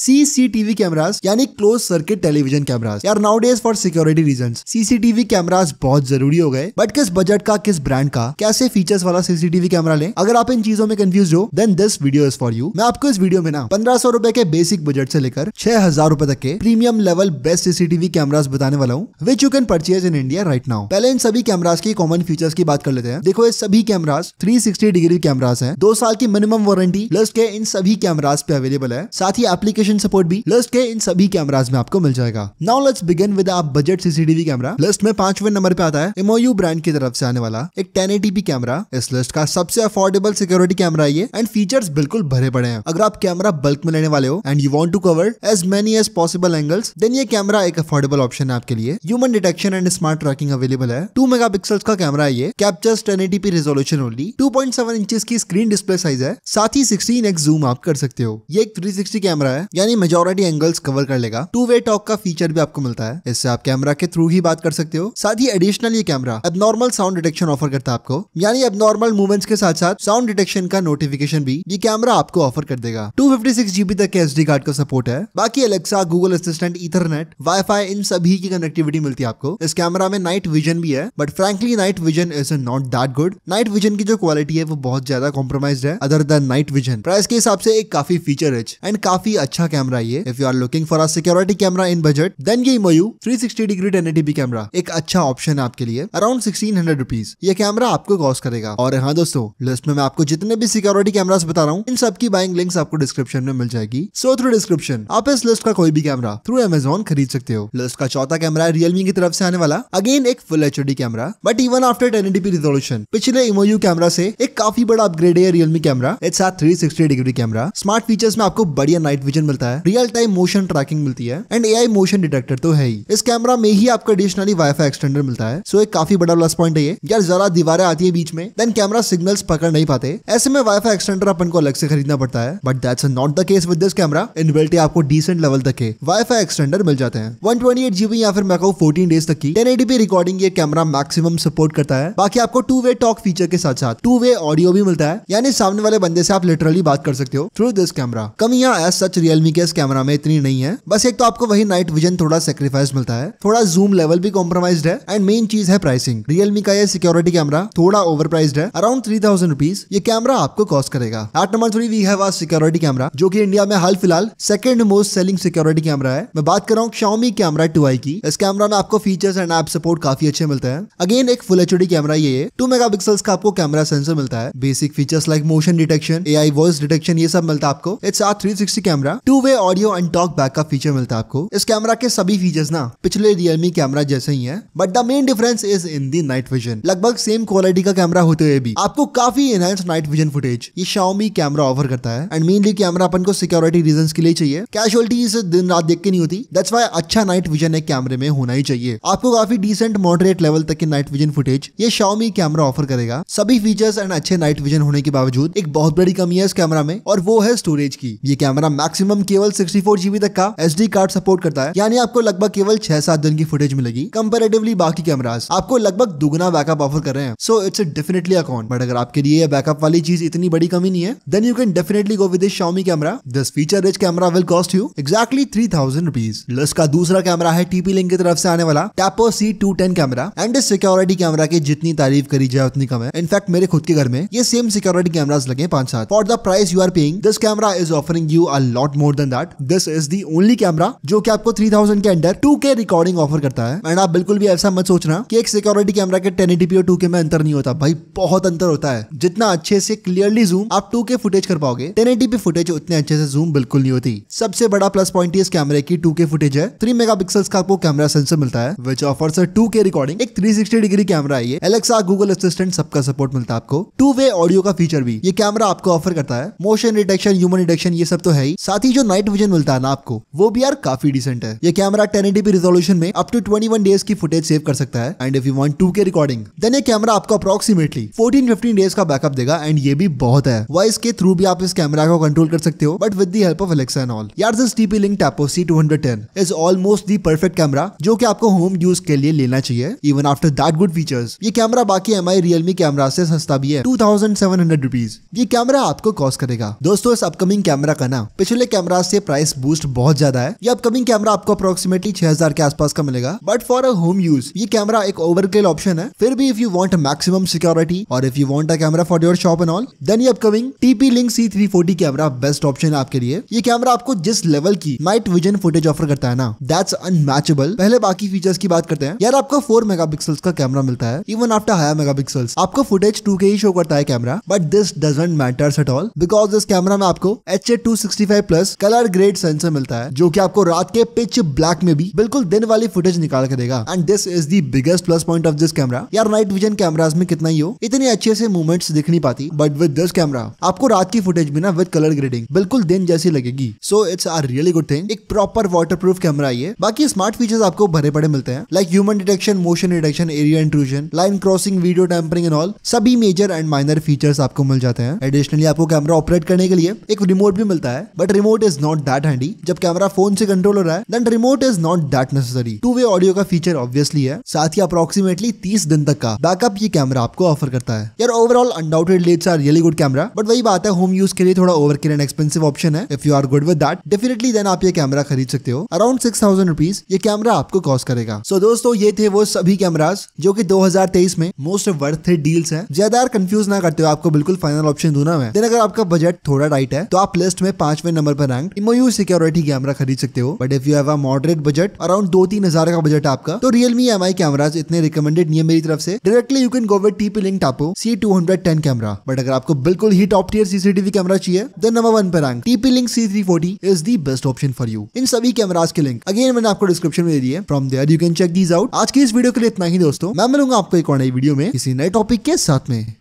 CCTV cameras यानी close circuit television cameras यार nowadays for security reason CCTV cameras बहुत जरूरी हो गए बट किस बजट का किस ब्रांड का कैसे फीचर्स वाला सीसीटीवी कैमरा लें अगर आप इन चीजों में कंफ्यूज हो then this video is for you मैं आपको इस वीडियो में ना पंद्रह सौ रुपए के बेसिक बजट से लेकर छह हजार रुपए तक के premium level best CCTV cameras बताने वाला हूँ which you can purchase in India right now पहले इन सभी कैमरास की कॉमन फीचर्स की बात कर लेते हैं देखो ये सभी कैमरास सिक्सटी डिग्री कैमरास है दो साल की मिनिमम वारंटी प्लस के इन सभी कैमरास पे अवेलेबल है साथ ही एप्लीकेशन एक्सटेंशन सपोर्ट भी लस्ट के इन सभी कैमराज में आपको मिल जाएगा नाउ लेट्स बिगिन विद आप बजट सीसीटीवी कैमरा लस्ट में पांचवें नंबर पे आता है एमओयू ब्रांड की तरफ से आने वाला एक टेन कैमरा इस लिस्ट का सबसे अफोर्डेबल सिक्योरिटी कैमरा ये एंड फीचर्स बिल्कुल भरे पड़े हैं अगर आप कैमरा बल्क में लेने वाले हो and you want to cover as many as possible angles then ये कैमरा एक अफोर्डेबल ऑप्शन है आपके लिए human detection and smart tracking available है टू मेगा का कैमरा है ये captures ten eighty p resolution only two point seven inch की स्क्रीन डिस्प्ले साइज है साथ ही सिक्सटीन एक्स जूम आप कर सकते हो ये एक थ्री सिक्सटी कैमरा है यानी मेजोरिटी एंगल्स कवर कर लेगा टू वे टॉक का फीचर भी आपको मिलता है इससे आप कैमरा के थ्रू ही बात कर सकते हो साथ ही एडिशनल ये camera abnormal sound detection offer करता है आपको यानी एबनॉर्मल मूवमेंट्स के साथ साथ साउंड डिटेक्शन का नोटिफिकेशन भी ये कैमरा आपको ऑफर कर देगा टू जीबी तक के एस कार्ड का सपोर्ट है बाकी Alexa Google Assistant Ethernet wi इन सभी की कनेक्टिविटी मिलती है आपको इस कैमरा में नाइट विजन भी है but frankly night vision is not that good night vision की जो क्वालिटी है वो बहुत ज्यादा कॉम्प्रोमाइज है other than night vision price के हिसाब से एक काफी फीचर रिच एंड काफी अच्छा अच्छा कैमरा ये if you are looking for a security camera in budget then ये three 360 degree ten eighty p camera एक अच्छा ऑप्शन है आपके लिए अराउंड सिक्सटीन हंड्रेड रुपीज ये कैमरा आपको कॉस्ट करेगा और हाँ दोस्तों लिस्ट में मैं आपको जितने भी सिक्योरिटी कैमरा बता रहा हूँ इन सबकी बाइंग लिंक्स आपको डिस्क्रिप्शन में मिल जाएगी सो थ्रू डिस्क्रिप्शन आप इस लिस्ट का कोई भी कैमरा थ्रू एमेजोन खरीद सकते हो लिस्ट का चौथा कैमरा है रियलमी की तरफ से आने वाला अगेन एक full H camera but even after ten eighty p resolution पिछले इमोयू कैमरा से एक काफी बड़ा अपग्रेड है Realme camera it's three sixty degree camera smart features में आपको बढ़िया नाइट विजन मिलता है रियल टाइम मोशन ट्रैकिंग मिलती है एंड ए मोशन डिटेक्टर तो है ही इस कैमरा में ही आपका एडिशनली वाईफाई एक्सटेंडर मिलता है सो एक काफी बड़ा प्लस पॉइंट है ये यार जरा दीवारें आती है बीच में देन कैमरा सिग्नल पकड़ नहीं पाते ऐसे में वाईफाई एक्सटेंडर अपन को अलग से खरीदना पड़ता है but that's not the case with this camera बिल्टी आपको डिसेंट लेवल तक के वाईफाई एक्सटेंडर मिल जाते हैं वन ट्वेंटी एट जीबी या फिर मैकाउ फोर्टीन डेज तक की टेन रिकॉर्डिंग ये कैमरा मैक्सिमम सपोर्ट करता है बाकी आपको टू वे टॉक फीचर के साथ साथ टू वे ऑडियो भी मिलता है यानी सामने वाले बंदे से आप लिटरली बात कर सकते हो थ्रू दिस कैमरा कमियां एज सच रियल रियलमी के इस कैमरा में इतनी नहीं है बस एक तो आपको वही नाइट विजन थोड़ा सेक्रीफाइस मिलता है थोड़ा जूम लेवल भी कॉम्प्रोमाइज है एंड मेन चीज है प्राइसिंग रियलमी का यह सिक्योरिटी कैमरा थोड़ा ओवर है अराउंड थ्री थाउजेंड रुपीज ये कैमरा आपको कॉस्ट करेगा at number three we have security camera जो की इंडिया में हाल फिलहाल second most selling security camera है मैं बात कर रहा हूँ शॉमी कैमरा टू की इस कैमरा में आपको फीचर्स एंड ऐप सपोर्ट काफी अच्छे मिलते हैं अगेन एक फुल एच कैमरा ये टू मेगा का आपको कैमरा सेंसर मिलता है basic features like motion detection A I voice detection ये सब मिलता है आपको it's are three sixty camera two way audio and talk back का फीचर मिलता है आपको इस कैमरा के सभी फीचर्स ना पिछले रियलमी कैमरा जैसे ही है but the main difference is in the night vision लगभग सेम क्वालिटी का कैमरा होते हुए भी आपको काफी इनहेंस नाइट विजन फुटेज ये शाउमी कैमरा ऑफर करता है एंड मेनली कैमरा अपन को सिक्योरिटी रीजन के लिए चाहिए कैशुअलिटी दिन रात देख के नहीं होती दैट्स वाई अच्छा नाइट विजन एक कैमरे में होना ही चाहिए आपको काफी डिसेंट मॉडरेट लेवल तक के नाइट विजन फुटेज ये शाउमी कैमरा ऑफर करेगा सभी फीचर्स एंड अच्छे नाइट विजन होने के बावजूद एक बहुत बड़ी कमी है इस कैमरा में और वो है स्टोरेज की ये कैमरा मैक्सिमम सिस्टम केवल सिक्सटी फोर जीबी तक का डी कार्ड सपोर्ट करता है यानी आपको लगभग केवल छह सात दिन की फुटेज मिलेगी कंपेरेटिवली बाकी कैमराज आपको लगभग दुगना बैकअप ऑफर कर रहे हैं so it's definitely account but अगर आपके लिए बैकअप वाली चीज इतनी बड़ी कमी नहीं है then you can definitely go with Xiaomi camera this feature rich camera will cost you exactly three thousand rupees list का दूसरा कैमरा है टीपी लिंक की तरफ से आने वाला Tapo C two ten camera and इस सिक्योरिटी कैमरा की जितनी तारीफ करी जाए उतनी कम है इनफैक्ट मेरे खुद के घर में ये सेम सिक्योरिटी कैमराज लगे पांच सात for the price you are paying this camera is offering you a lot more more than that this is the only camera जो कि आपको 3000 के अंडर 2K रिकॉर्डिंग ऑफर करता है एंड आप बिल्कुल भी ऐसा मत सोचना कि एक सिक्योरिटी कैमरा के 1080p और 2K में अंतर नहीं होता भाई बहुत अंतर होता है जितना अच्छे से क्लियरली जूम आप 2K फुटेज कर पाओगे 1080p फुटेज उतने अच्छे से जूम बिल्कुल नहीं होती सबसे बड़ा प्लस पॉइंट इस कैमरे की 2K फुटेज है 3 मेगापिक्सल्स का आपको कैमरा सेंसर मिलता है which offers a 2K recording एक 360 डिग्री कैमरा है ये एलेक्सा गूगल असिस्टेंट सबका सपोर्ट मिलता है आपको टू वे ऑडियो का फीचर भी ये कैमरा आपको ऑफर करता है मोशन डिटेक्शन ह्यूमन डिटेक्शन ये सब तो है ही साथ ही जो जो नाइट विजन मिलता है ना आपको वो भी यार काफी डिसेंट है ये कैमरा टेन एटीपी रिजोल्यूशन में up to twenty one days की फुटेज सेव कर सकता है and if you want to K recording then ये कैमरा आपको अप्रोक्सीमेटली फोर्टीन फिफ्टीन डेज का बैकअप देगा एंड ये भी बहुत है वॉइस के थ्रू भी आप इस कैमरा को कंट्रोल कर सकते हो but with the help of Alexa and all यार this TP link Tapo C two hundred ten is almost the perfect camera जो की आपको होम यूज के लिए लेना चाहिए even after that good features ये कैमरा बाकी एम आई रियलमी कैमरा से सस्ता भी है two thousand seven hundred rupees ये कैमरा आपको कॉस्ट करेगा दोस्तों इस अपकमिंग कैमरा का ना पिछले कैमरा कैमरा से प्राइस बूस्ट बहुत ज्यादा है ये अपकमिंग कैमरा आपको अप्रोक्सीमेटली 6000 के आसपास का मिलेगा but for a home use ये कैमरा एक ओवरकिल ऑप्शन है फिर भी if you want maximum security और if you want a camera for your shop and all then ये upcoming TP link C three forty camera best option है आपके लिए ये कैमरा आपको जिस लेवल की नाइट विजन फुटेज ऑफर करता है ना दैट्स अनमैचेबल पहले बाकी फीचर्स की बात करते हैं यार आपको फोर मेगा का कैमरा मिलता है इवन आफ्टर हाई मेगा आपको फुटेज टू के ही शो करता है camera but this doesn't matters at all because this camera में आपको H A two sixty five plus plus colour grade sensor मिलता है जो की आपको रात के पिच ब्लैक में भी बिल्कुल दिन वाली फुटेज निकाल कर देगा and this is the biggest plus point of this camera यार नाइट विजन कैमराज में कितना ही हो इतनी अच्छे से मूवमेंट्स दिख नहीं पाती बट विद दिस कैमरा आपको रात की फुटेज भी ना विद कलर ग्रेडिंग बिल्कुल दिन जैसी लगेगी so it's are really good thing एक प्रॉपर वाटर प्रूफ कैमरा ये बाकी स्मार्ट फीचर्स आपको भरे पड़े मिलते हैं like human detection motion detection area intrusion line crossing video tampering and all सभी मेजर एंड माइनर फीचर्स आपको मिल जाते हैं एडिशनली आपको कैमरा ऑपरेट करने के लिए एक रिमोट भी मिलता है but remote remote is not that handy जब कैमरा फोन से कंट्रोल हो रहा है then remote is not that necessary two way audio का फीचर ऑब्वियसली है साथ ही अप्रोक्सीमेटली तीस दिन तक का बैकअप ये कैमरा आपको ऑफर करता है यार overall undoubted let's are really good camera but वही बात है होम यूज के लिए थोड़ा ओवर एंड एक्सपेंसिव ऑप्शन है if you are good with that definitely then आप ये कैमरा खरीद सकते हो अराउंड सिक्स थाउजेंड रुपीज ये कैमरा आपको कॉस्ट करेगा सो so, दोस्तों ये थे वो सभी कैमराज जो कि 2023 में मोस्ट वर्थ डील्स हैं ज्यादा कंफ्यूज ना करते हो आपको बिल्कुल फाइनल ऑप्शन दूना है देन अगर आपका बजट थोड़ा टाइट है तो आप लिस्ट में पांचवें नंबर पर रैंक इमोयू सिक्योरिटी कैमरा खरीद सकते हो but if you have a moderate budget around दो तीन हजार का बजट आपका तो रियलमी एम आई कैमराज इतने रिकमेंडेड नहीं है मेरी तरफ से directly you can go with TP link Tapo C two hundred ten camera but अगर आपको बिल्कुल ही टॉप टीयर सीसीटीवी कैमरा चाहिए देन नंबर वन पर rank TP link C three forty is the best option for you इन सभी cameras के link again मैंने आपको डिस्क्रिप्शन में दे दी from there you can check these out आज की इस वीडियो के लिए इतना ही दोस्तों मैं मिलूंगा आपको एक और नई वीडियो में किसी नए टॉपिक के साथ में